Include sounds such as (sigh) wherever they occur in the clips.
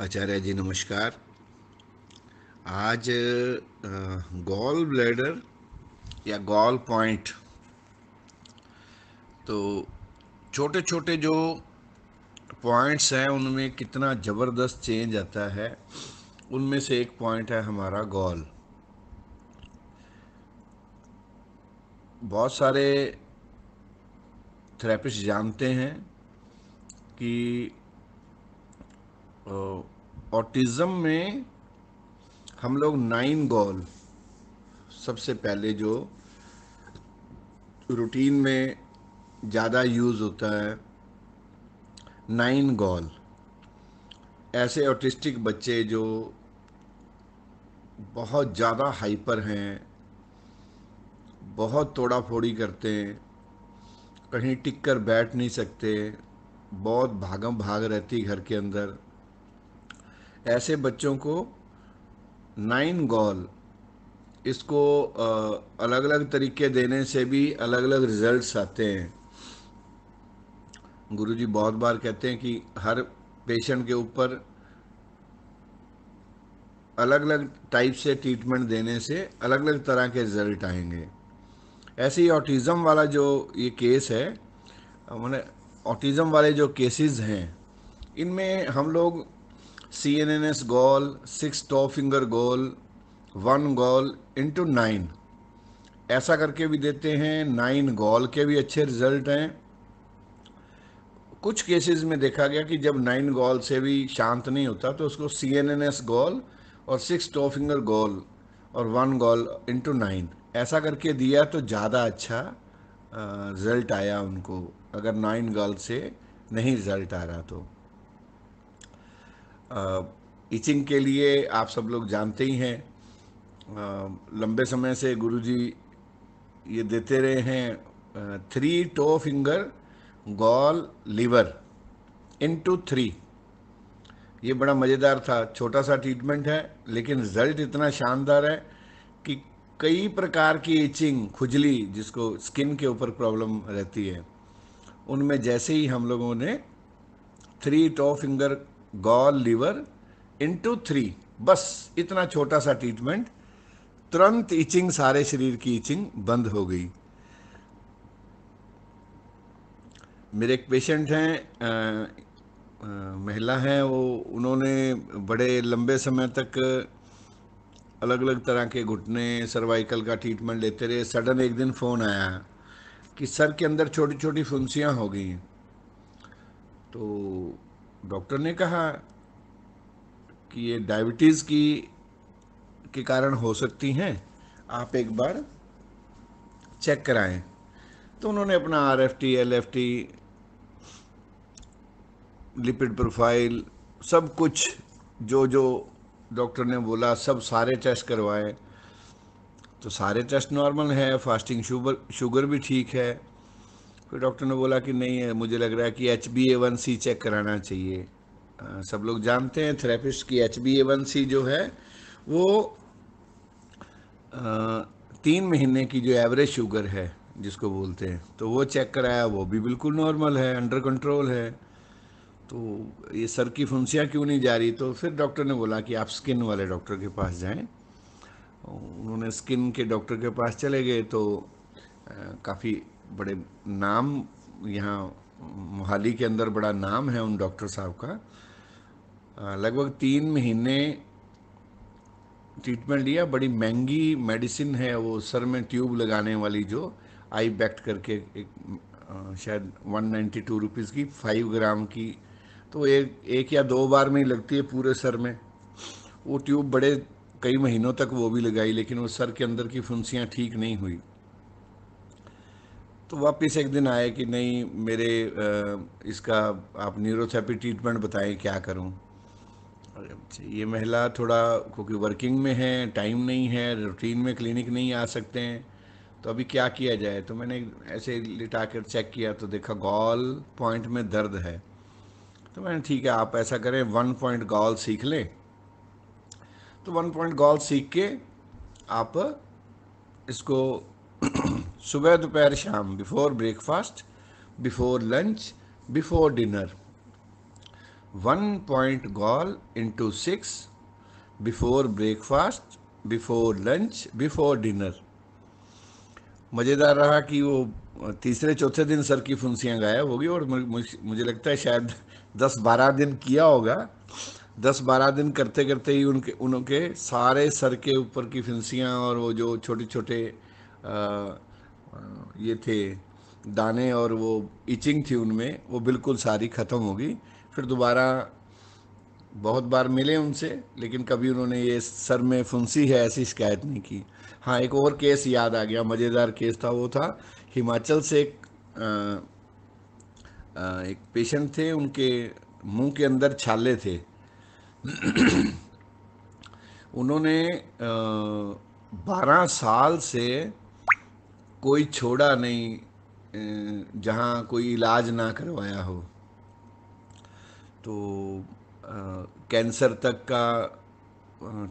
आचार्य जी नमस्कार आज gall bladder या गॉल पॉइंट तो छोटे छोटे जो पॉइंट्स हैं उनमें कितना ज़बरदस्त चेंज आता है उनमें से एक पॉइंट है हमारा गॉल बहुत सारे थेरेपिस्ट जानते हैं कि ऑटिज़म में हम लोग नाइन गोल सबसे पहले जो रूटीन में ज़्यादा यूज़ होता है नाइन गोल ऐसे ऑटिस्टिक बच्चे जो बहुत ज़्यादा हाइपर हैं बहुत तोड़ा फोड़ी करते हैं कहीं टिक कर बैठ नहीं सकते बहुत भागम भाग रहती घर के अंदर ऐसे बच्चों को नाइन गॉल इसको अलग अलग तरीके देने से भी अलग अलग रिजल्ट्स आते हैं गुरुजी बहुत बार कहते हैं कि हर पेशेंट के ऊपर अलग अलग टाइप से ट्रीटमेंट देने से अलग अलग तरह के रिजल्ट आएंगे ऐसे ही ऑटिज़म वाला जो ये केस है मैंने ऑटिज़म वाले जो केसेस हैं इनमें हम लोग C N S goal six top finger goal one goal into nine ऐसा करके भी देते हैं नाइन गोल के भी अच्छे रिजल्ट हैं कुछ केसेस में देखा गया कि जब नाइन गोल से भी शांत नहीं होता तो उसको C N N S goal और सिक्स टॉप फिंगर गोल और वन गोल इंटू नाइन ऐसा करके दिया तो ज़्यादा अच्छा रिजल्ट आया उनको अगर नाइन गोल से नहीं रिजल्ट आ रहा तो इचिंग के लिए आप सब लोग जानते ही हैं लंबे समय से गुरुजी ये देते रहे हैं three toe finger gall liver into two ये बड़ा मज़ेदार था छोटा सा ट्रीटमेंट है लेकिन रिजल्ट इतना शानदार है कि कई प्रकार की इचिंग खुजली जिसको स्किन के ऊपर प्रॉब्लम रहती है उनमें जैसे ही हम लोगों ने three toe finger gall liver into three बस इतना छोटा सा ट्रीटमेंट तुरंत इचिंग सारे शरीर की इचिंग बंद हो गई मेरे एक पेशेंट हैं महिला हैं वो उन्होंने बड़े लंबे समय तक अलग अलग तरह के घुटने सर्वाइकल का ट्रीटमेंट लेते रहे सडन एक दिन फ़ोन आया कि सर के अंदर छोटी छोटी फुंसियाँ हो गई तो डॉक्टर ने कहा कि ये डायबिटीज़ की के कारण हो सकती हैं आप एक बार चेक कराएं तो उन्होंने अपना R F T L F T lipid profile सब कुछ जो जो डॉक्टर ने बोला सब सारे टेस्ट करवाए तो सारे टेस्ट नॉर्मल है फास्टिंग शुगर शुगर भी ठीक है फिर डॉक्टर ने बोला कि नहीं है मुझे लग रहा है कि H B A one C check कराना चाहिए आ, सब लोग जानते हैं थेरेपिस्ट की H B A one C जो है वो आ, तीन महीने की जो एवरेज शुगर है जिसको बोलते हैं तो वो चेक कराया वो भी बिल्कुल नॉर्मल है अंडर कंट्रोल है तो ये सर की फुंसियाँ क्यों नहीं जा रही तो फिर डॉक्टर ने बोला कि आप स्किन वाले डॉक्टर के पास जाएं उन्होंने स्किन के डॉक्टर के पास चले गए तो काफ़ी बड़े नाम यहाँ मोहाली के अंदर बड़ा नाम है उन डॉक्टर साहब का लगभग तीन महीने ट्रीटमेंट लिया बड़ी महंगी मेडिसिन है वो सर में ट्यूब लगाने वाली जो आई बैक्ट करके एक शायद वन नाइन्टी टू रुपीज़ की फाइव ग्राम की तो एक एक या दो बार में ही लगती है पूरे सर में वो ट्यूब बड़े कई महीनों तक वो भी लगाई लेकिन वो सर के अंदर की फुंसियाँ ठीक नहीं हुई तो वापस एक दिन आए कि नहीं मेरे इसका आप न्यूरोथेरेपी ट्रीटमेंट बताएं क्या करूं ये महिला थोड़ा क्योंकि वर्किंग में है टाइम नहीं है रूटीन में क्लिनिक नहीं आ सकते हैं तो अभी क्या किया जाए तो मैंने ऐसे लिटा कर चेक किया तो देखा गॉल पॉइंट में दर्द है तो मैंने ठीक है आप ऐसा करें वन पॉइंट गॉल सीख लें तो वन पॉइंट गॉल सीख के आप इसको सुबह दोपहर शाम before breakfast before lunch before dinner one point gall into six before breakfast before lunch before dinner मज़ेदार रहा कि वो तीसरे चौथे दिन सर की फुंसियाँ गायब होगी और मुझे लगता है शायद दस बारह दिन किया होगा दस बारह दिन करते करते ही उनके उनके सारे सर के ऊपर की फिंसियाँ और वो जो छोटे छोटे हाँ, ये थे दाने और वो इचिंग थी उनमें वो बिल्कुल सारी ख़त्म होगी फिर दोबारा बहुत बार मिले उनसे लेकिन कभी उन्होंने ये सर में फुंसी है ऐसी शिकायत नहीं की हाँ एक और केस याद आ गया मज़ेदार केस था वो था हिमाचल से एक आ, आ, एक पेशेंट थे उनके मुंह के अंदर छाले थे (clears throat) उन्होंने बारह साल से कोई छोड़ा नहीं जहाँ कोई इलाज ना करवाया हो तो आ, कैंसर तक का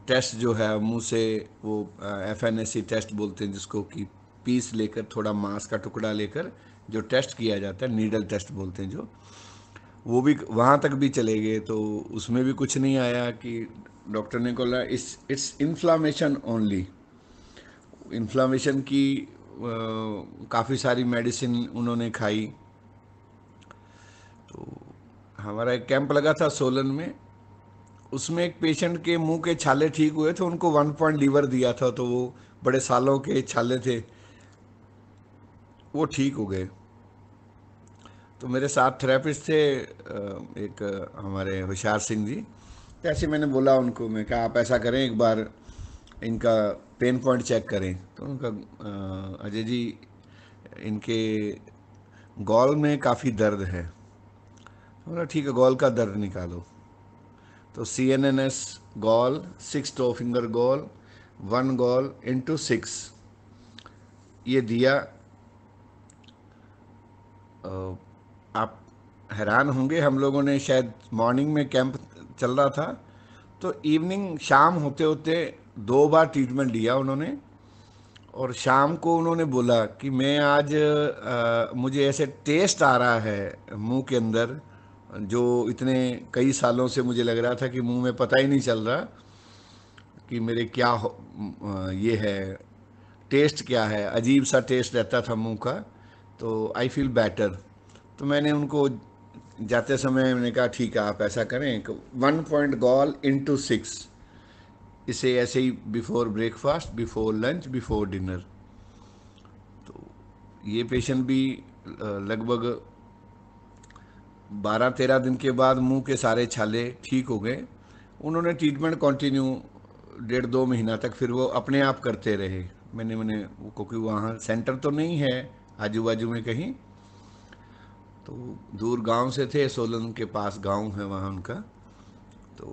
टेस्ट जो है मुंह से वो F N S C test बोलते हैं जिसको कि पीस लेकर थोड़ा मांस का टुकड़ा लेकर जो टेस्ट किया जाता है नीडल टेस्ट बोलते हैं जो वो भी वहाँ तक भी चले गए तो उसमें भी कुछ नहीं आया कि डॉक्टर ने बोला it's it's inflammation only inflammation की काफ़ी सारी मेडिसिन उन्होंने खाई तो हमारा एक कैंप लगा था सोलन में उसमें एक पेशेंट के मुंह के छाले ठीक हुए थे उनको वन पॉइंट लीवर दिया था तो वो बड़े सालों के छाले थे वो ठीक हो गए तो मेरे साथ थेरेपिस्ट थे एक हमारे होशियार सिंह जी कैसे तो ऐसे मैंने बोला उनको मैं कहा आप ऐसा करें एक बार इनका पेन पॉइंट चेक करें तो उनका अजय जी इनके गॉल में काफ़ी दर्द है बोला ठीक है गॉल का दर्द निकालो तो C N N S gall six toe finger gall one gall into six ये दिया आप हैरान होंगे हम लोगों ने शायद मॉर्निंग में कैंप चल रहा था तो इवनिंग शाम होते होते दो बार ट्रीटमेंट लिया उन्होंने और शाम को उन्होंने बोला कि मैं आज आ, मुझे ऐसे टेस्ट आ रहा है मुंह के अंदर जो इतने कई सालों से मुझे लग रहा था कि मुंह में पता ही नहीं चल रहा कि मेरे क्या हो, ये है टेस्ट क्या है अजीब सा टेस्ट रहता था मुंह का तो आई फील बेटर तो मैंने उनको जाते समय मैंने कहा ठीक है आप ऐसा करें one point gall into six इसे ऐसे ही before breakfast before lunch before dinner तो ये पेशेंट भी लगभग बारह तेरह दिन के बाद मुंह के सारे छाले ठीक हो गए उन्होंने ट्रीटमेंट कंटिन्यू डेढ़ दो महीना तक फिर वो अपने आप करते रहे मैंने मैंने क्योंकि वहाँ सेंटर तो नहीं है आजू बाजू में कहीं तो दूर गांव से थे सोलन के पास गांव है वहाँ उनका तो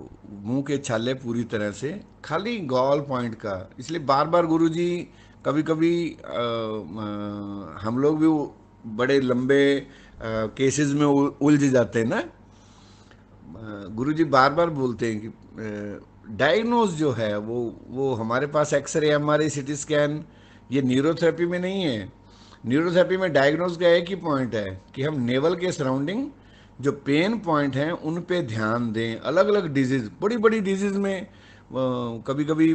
मुंह के छाले पूरी तरह से खाली गॉल पॉइंट का इसलिए बार बार गुरुजी कभी कभी आ, आ, हम लोग भी बड़े लंबे केसेस में उलझ जाते हैं ना गुरु जी बार बार बोलते हैं कि डायग्नोज जो है वो वो हमारे पास x-ray M R CT scan ये न्यूरोथेरेपी में नहीं है न्यूरोथेरेपी में डायग्नोज का एक ही पॉइंट है कि हम नेवल के सराउंडिंग जो पेन पॉइंट हैं उन पे ध्यान दें अलग अलग डिजीज़ बड़ी बड़ी डिजीज़ में आ, कभी कभी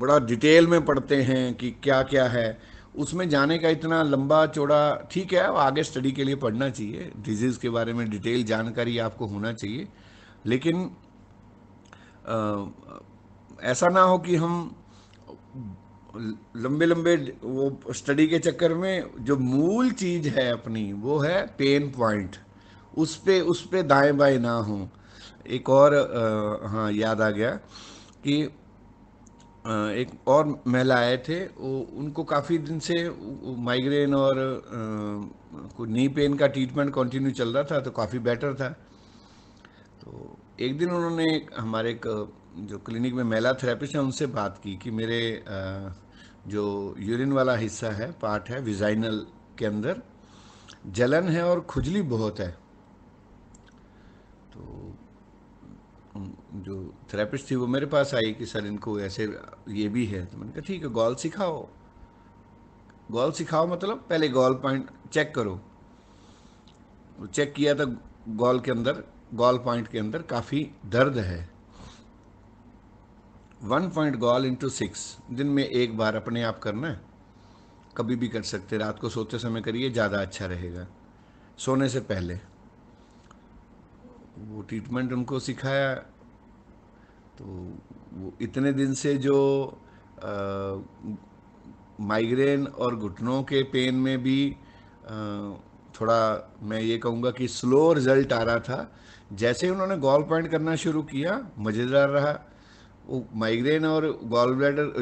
बड़ा डिटेल में पढ़ते हैं कि क्या क्या है उसमें जाने का इतना लंबा चौड़ा ठीक है आगे स्टडी के लिए पढ़ना चाहिए डिजीज़ के बारे में डिटेल जानकारी आपको होना चाहिए लेकिन आ, ऐसा ना हो कि हम लंबे लंबे वो स्टडी के चक्कर में जो मूल चीज़ है अपनी वो है पेन पॉइंट उस पे उस पे दाएं बाएं ना हो एक और आ, हाँ याद आ गया कि आ, एक और महिला आए थे वो उनको काफ़ी दिन से माइग्रेन और कोई नी पेन का ट्रीटमेंट कंटिन्यू चल रहा था तो काफ़ी बेटर था तो एक दिन उन्होंने हमारे एक जो क्लिनिक में महिला थेरेपिस्ट हैं उनसे बात की कि मेरे आ, जो यूरिन वाला हिस्सा है पार्ट है विजाइनल के अंदर जलन है और खुजली बहुत है तो जो थेरेपिस्ट थी वो मेरे पास आई कि सर इनको ऐसे ये भी है तो मैंने कहा ठीक है गॉल सिखाओ गॉल सिखाओ मतलब पहले गॉल पॉइंट चेक करो चेक किया तो गॉल के अंदर गॉल पॉइंट के अंदर काफ़ी दर्द है one point gall into six दिन में एक बार अपने आप करना है कभी भी कर सकते रात को सोते समय करिए ज़्यादा अच्छा रहेगा सोने से पहले वो ट्रीटमेंट उनको सिखाया तो वो इतने दिन से जो माइग्रेन और घुटनों के पेन में भी आ, थोड़ा मैं ये कहूँगा कि स्लो रिजल्ट आ रहा था जैसे ही उन्होंने गॉल पॉइंट करना शुरू किया मज़ेदार रहा माइग्रेन और गॉल ब्लैडर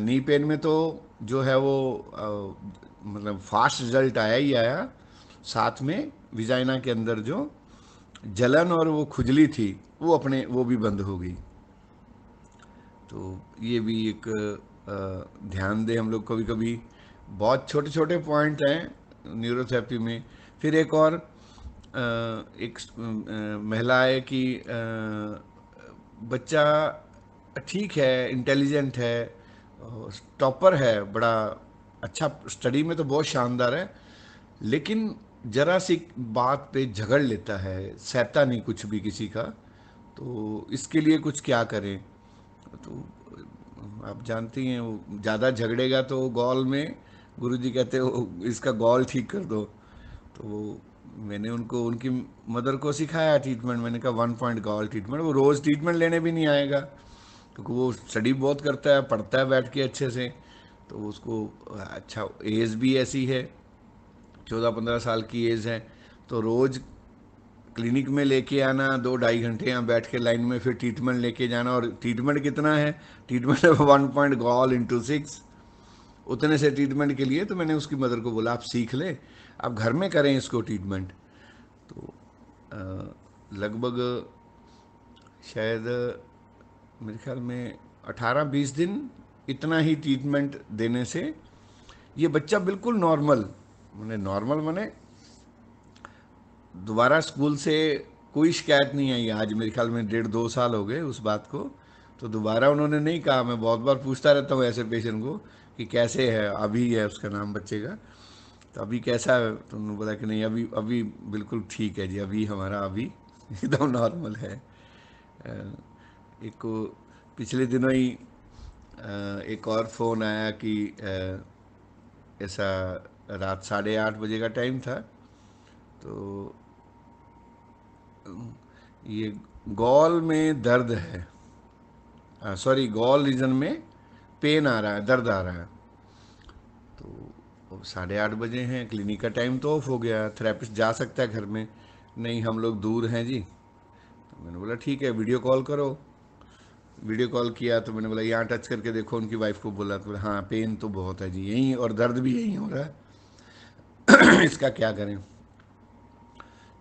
नी पेन में तो जो है वो मतलब फास्ट रिजल्ट आया ही आया साथ में विजाइना के अंदर जो जलन और वो खुजली थी वो अपने वो भी बंद हो गई तो ये भी एक ध्यान दें हम लोग कभी कभी बहुत छोटे छोटे पॉइंट हैं न्यूरोथेरेपी में फिर एक और एक महिला है कि बच्चा ठीक है इंटेलिजेंट है टॉपर है बड़ा अच्छा स्टडी में तो बहुत शानदार है लेकिन जरा सी बात पे झगड़ लेता है सहता नहीं कुछ भी किसी का तो इसके लिए कुछ क्या करें तो आप जानती हैं वो ज़्यादा झगड़ेगा तो गॉल में गुरु जी कहते हो इसका गॉल ठीक कर दो तो मैंने उनको उनकी मदर को सिखाया ट्रीटमेंट मैंने कहा वन पॉइंट गॉल ट्रीटमेंट वो रोज़ ट्रीटमेंट लेने भी नहीं आएगा क्योंकि वो स्टडी बहुत करता है पढ़ता है बैठ के अच्छे से तो उसको अच्छा एज भी ऐसी है चौदह पंद्रह साल की एज है तो रोज़ क्लिनिक में लेके आना दो ढाई घंटे यहाँ बैठ के लाइन में फिर ट्रीटमेंट लेके जाना और ट्रीटमेंट कितना है treatment one point gall into six उतने से ट्रीटमेंट के लिए तो मैंने उसकी मदर को बोला आप सीख ले आप घर में करें इसको ट्रीटमेंट तो लगभग शायद मेरे ख्याल में 18-20 दिन इतना ही ट्रीटमेंट देने से ये बच्चा बिल्कुल नॉर्मल मैंने नॉर्मल मैंने दोबारा स्कूल से कोई शिकायत नहीं आई आज मेरे ख्याल में डेढ़ दो साल हो गए उस बात को तो दोबारा उन्होंने नहीं कहा मैं बहुत बार पूछता रहता हूँ ऐसे पेशेंट को कि कैसे है अभी है उसका नाम बच्चे का तो अभी कैसा है तो उन्होंने बोला कि नहीं अभी अभी बिल्कुल ठीक है जी अभी हमारा अभी (laughs) एकदम नॉर्मल है एक पिछले दिनों ही एक और फ़ोन आया कि ऐसा रात साढ़े आठ बजे का टाइम था तो ये गॉल में दर्द है सॉरी गॉल रीजन में पेन आ रहा है दर्द आ रहा है तो साढ़े आठ बजे हैं क्लिनिक का टाइम तो ऑफ हो गया थेरेपिस्ट जा सकता है घर में नहीं हम लोग दूर हैं जी तो मैंने बोला ठीक है वीडियो कॉल करो वीडियो कॉल किया तो मैंने बोला यहाँ टच करके देखो उनकी वाइफ को बोला तो हाँ पेन तो बहुत है जी यहीं और दर्द भी यहीं हो रहा है (clears throat) इसका क्या करें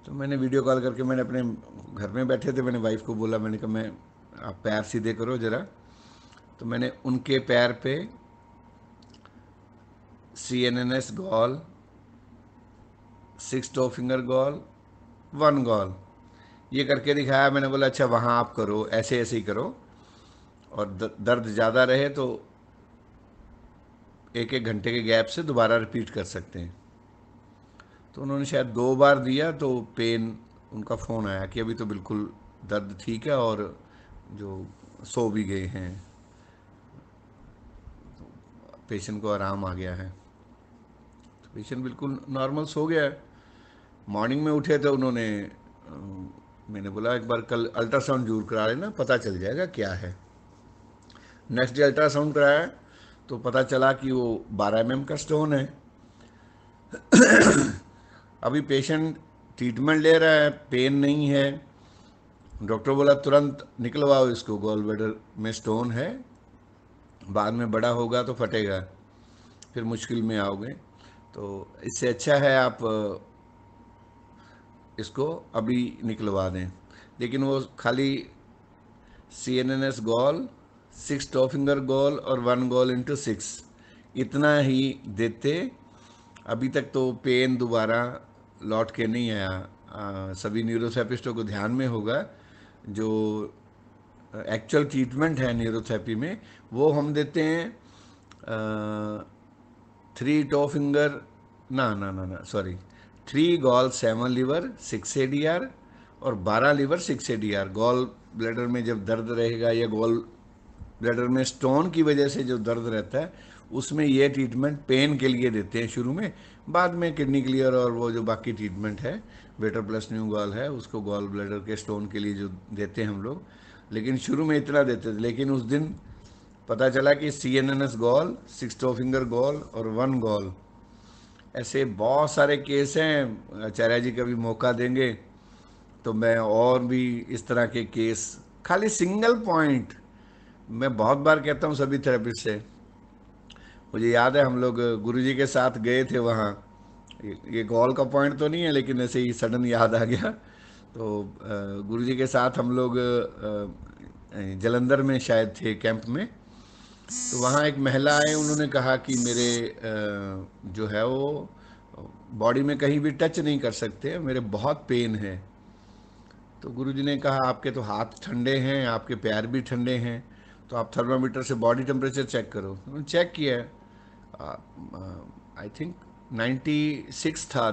तो मैंने वीडियो कॉल करके मैंने अपने घर में बैठे थे मैंने वाइफ को बोला मैंने कहा मैं आप पैर सीधे करो ज़रा तो मैंने उनके पैर पे C N N S gall six toe finger gall one gall ये करके दिखाया मैंने बोला अच्छा वहाँ आप करो ऐसे ऐसे ही करो और दर्द ज़्यादा रहे तो एक एक घंटे के गैप से दोबारा रिपीट कर सकते हैं तो उन्होंने शायद दो बार दिया तो पेन उनका फ़ोन आया कि अभी तो बिल्कुल दर्द ठीक है और जो सो भी गए हैं तो पेशेंट को आराम आ गया है तो पेशेंट बिल्कुल नॉर्मल सो गया है मॉर्निंग में उठे तो उन्होंने मैंने बोला एक बार कल अल्ट्रासाउंड जरूर करा लेना पता चल जाएगा क्या है नेक्स्ट डे अल्ट्रासाउंड कराया तो पता चला कि वो 12 एम का स्टोन है अभी पेशेंट ट्रीटमेंट ले रहा है पेन नहीं है डॉक्टर बोला तुरंत निकलवाओ इसको गोल बेडर में स्टोन है बाद में बड़ा होगा तो फटेगा फिर मुश्किल में आओगे तो इससे अच्छा है आप इसको अभी निकलवा दें लेकिन वो खाली C N N S gall six top finger goal और वन गोल इंटू सिक्स इतना ही देते अभी तक तो पेन दोबारा लौट के नहीं आया सभी न्यूरोथेरेपिस्टों को ध्यान में होगा जो एक्चुअल ट्रीटमेंट है न्यूरोथेरेपी में वो हम देते हैं थ्री टो फिंगर ना ना ना ना sorry three gall seven liver six A D R और बारह liver six A D R gall bladder में जब दर्द रहेगा या गॉल ब्लैडर में स्टोन की वजह से जो दर्द रहता है उसमें ये ट्रीटमेंट पेन के लिए देते हैं शुरू में बाद में किडनी क्लियर और वो जो बाकी ट्रीटमेंट है बेटर प्लस न्यू गॉल है उसको गॉल ब्लैडर के स्टोन के लिए जो देते हैं हम लोग लेकिन शुरू में इतना देते थे लेकिन उस दिन पता चला कि C N N S gall six toe finger gall और वन गॉल ऐसे बहुत सारे केस हैं आचार्य जी कभी मौका देंगे तो मैं और भी इस तरह के केस खाली सिंगल पॉइंट मैं बहुत बार कहता हूँ सभी थेरेपिस्ट से मुझे याद है हम लोग गुरु जी के साथ गए थे वहाँ ये गॉल का पॉइंट तो नहीं है लेकिन ऐसे ही सडन याद आ गया तो गुरु जी के साथ हम लोग जलंधर में शायद थे कैंप में तो वहाँ एक महिला आए उन्होंने कहा कि मेरे जो है वो बॉडी में कहीं भी टच नहीं कर सकते मेरे बहुत पेन है तो गुरुजी ने कहा आपके तो हाथ ठंडे हैं आपके पैर भी ठंडे हैं तो आप थर्मामीटर से बॉडी टेम्परेचर चेक करो उन्होंने चेक किया आई थिंक 96 था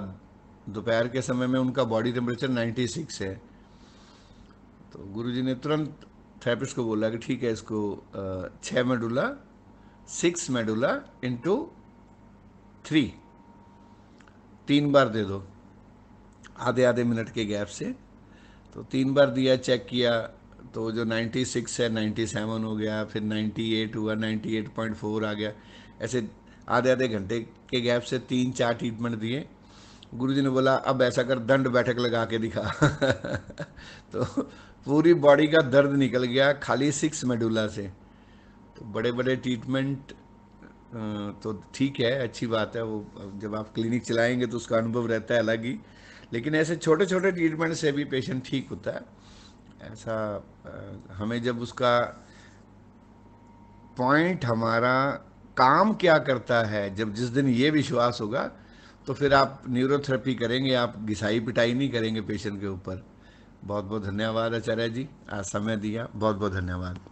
दोपहर के समय में उनका बॉडी टेम्परेचर 96 है तो गुरुजी ने तुरंत थेरेपिस्ट को बोला कि ठीक है इसको छः medulla six medulla into three तीन बार दे दो आधे आधे मिनट के गैप से तो तीन बार दिया चेक किया तो जो 96 है 97 हो गया फिर 98 हुआ 98.4 आ गया ऐसे आधे आधे घंटे के गैप से तीन चार ट्रीटमेंट दिए गुरु जी ने बोला अब ऐसा कर दंड बैठक लगा के दिखा (laughs) तो पूरी बॉडी का दर्द निकल गया खाली सिक्स मेडुला से तो बड़े बड़े ट्रीटमेंट तो ठीक है अच्छी बात है वो जब आप क्लिनिक चलाएंगे तो उसका अनुभव रहता है अलग ही लेकिन ऐसे छोटे छोटे ट्रीटमेंट से भी पेशेंट ठीक होता है ऐसा हमें जब उसका पॉइंट हमारा काम क्या करता है जब जिस दिन ये विश्वास होगा तो फिर आप न्यूरोथेरेपी करेंगे आप घिसाई पिटाई नहीं करेंगे पेशेंट के ऊपर बहुत बहुत धन्यवाद आचार्य जी आज समय दिया बहुत बहुत धन्यवाद